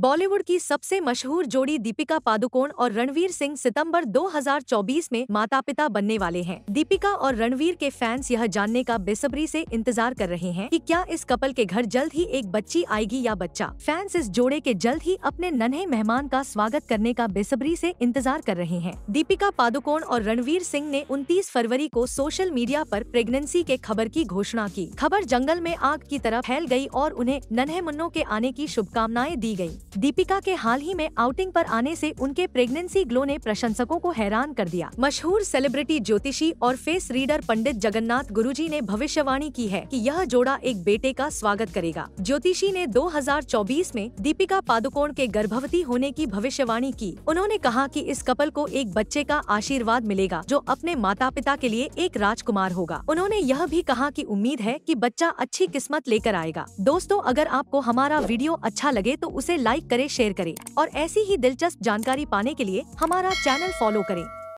बॉलीवुड की सबसे मशहूर जोड़ी दीपिका पादुकोण और रणवीर सिंह सितंबर 2024 में माता पिता बनने वाले हैं दीपिका और रणवीर के फैंस यह जानने का बेसब्री से इंतजार कर रहे हैं कि क्या इस कपल के घर जल्द ही एक बच्ची आएगी या बच्चा फैंस इस जोड़े के जल्द ही अपने नन्हे मेहमान का स्वागत करने का बेसब्री ऐसी इंतजार कर रहे हैं दीपिका पादुकोण और रणवीर सिंह ने उनतीस फरवरी को सोशल मीडिया आरोप प्रेगनेंसी के खबर की घोषणा की खबर जंगल में आग की तरह फैल गयी और उन्हें नन्हे मुन्नों के आने की शुभकामनाएं दी गयी दीपिका के हाल ही में आउटिंग पर आने से उनके प्रेगनेंसी ग्लो ने प्रशंसकों को हैरान कर दिया मशहूर सेलिब्रिटी ज्योतिषी और फेस रीडर पंडित जगन्नाथ गुरुजी ने भविष्यवाणी की है कि यह जोड़ा एक बेटे का स्वागत करेगा ज्योतिषी ने 2024 में दीपिका पादुकोण के गर्भवती होने की भविष्यवाणी की उन्होंने कहा की इस कपल को एक बच्चे का आशीर्वाद मिलेगा जो अपने माता पिता के लिए एक राजकुमार होगा उन्होंने यह भी कहा की उम्मीद है की बच्चा अच्छी किस्मत लेकर आएगा दोस्तों अगर आपको हमारा वीडियो अच्छा लगे तो उसे लाइक लाइक करें शेयर करें और ऐसी ही दिलचस्प जानकारी पाने के लिए हमारा चैनल फॉलो करें